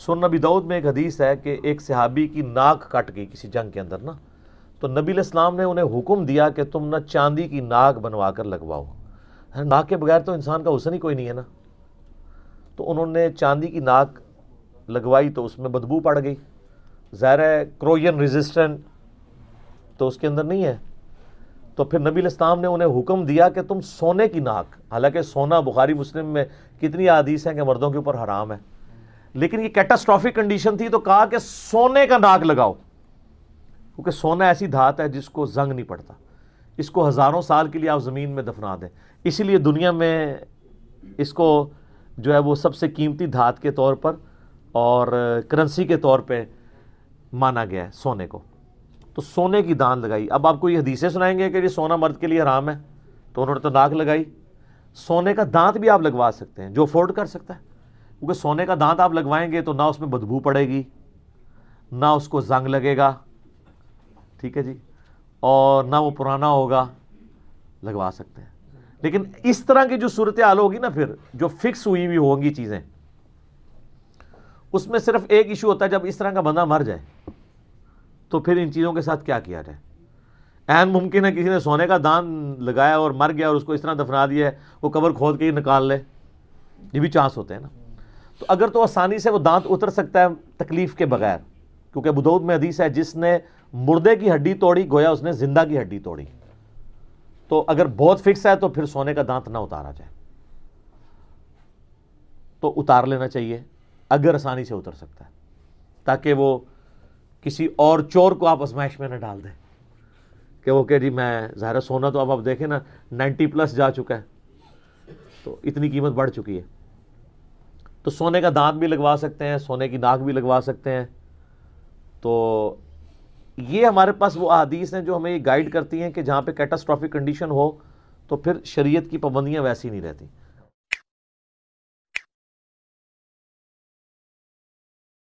सुन नबी दाऊद में एक हदीस है कि एक सहाबी की नाक कट गई किसी जंग के अंदर ना तो नबी इस्लाम ने उन्हें हुक्म दिया कि तुम ना चांदी की नाक बनवा कर लगवाओ नाक के बगैर तो इंसान का हुसन ही कोई नहीं है ना तो उन्होंने चांदी की नाक लगवाई तो उसमें बदबू पड़ गई ज़ाहिर है क्रोयन रेजिस्टेंट तो उसके अंदर नहीं है तो फिर नबी इस्लाम ने उन्हें हुक्म दिया कि तुम सोने की नाक हालांकि सोना बुखारी मुस्लिम में कितनी आदीस हैं कि मर्दों के ऊपर हराम है लेकिन ये कैटास्ट्रॉफिक कंडीशन थी तो कहा कि सोने का नाग लगाओ क्योंकि सोना ऐसी धात है जिसको जंग नहीं पड़ता इसको हज़ारों साल के लिए आप ज़मीन में दफना दें इसीलिए दुनिया में इसको जो है वो सबसे कीमती धात के तौर पर और करेंसी के तौर पे माना गया है सोने को तो सोने की दान लगाई अब आपको ये हदीसें सुनाएंगे कि ये सोना मर्द के लिए आराम है तो उन्होंने तो नाक लगाई सोने का दांत भी आप लगवा सकते हैं जो अफोर्ड कर सकता है क्योंकि सोने का दांत आप लगवाएंगे तो ना उसमें बदबू पड़ेगी ना उसको जंग लगेगा ठीक है जी और ना वो पुराना होगा लगवा सकते हैं लेकिन इस तरह की जो सूरत हाल होगी ना फिर जो फिक्स हुई हुई होंगी चीज़ें उसमें सिर्फ एक इशू होता है जब इस तरह का बंदा मर जाए तो फिर इन चीज़ों के साथ क्या किया जाए एन मुमकिन है किसी ने सोने का दान लगाया और मर गया और उसको इस तरह दफना दिया है वो कबर खोद के ही निकाल ले ये भी चांस होते हैं ना तो अगर तो आसानी से वो दांत उतर सकता है तकलीफ के बगैर क्योंकि अबूदौद में हदीस है जिसने मुर्दे की हड्डी तोड़ी गोया उसने जिंदा की हड्डी तोड़ी तो अगर बहुत फिक्स है तो फिर सोने का दांत ना उतारा जाए तो उतार लेना चाहिए अगर आसानी से उतर सकता है ताकि वो किसी और चोर को आप आजमाइश में ना डाल दें कि वो कह जी मैं ज़ाहिर सोना तो अब आप देखें ना 90 प्लस जा चुका है तो इतनी कीमत बढ़ चुकी है तो सोने का दांत भी लगवा सकते हैं सोने की नाक भी लगवा सकते हैं तो ये हमारे पास वो अदीस हैं जो हमें ये गाइड करती हैं कि जहाँ पे कैटास्ट्रॉफिक कंडीशन हो तो फिर शरीयत की पाबंदियाँ वैसी नहीं रहती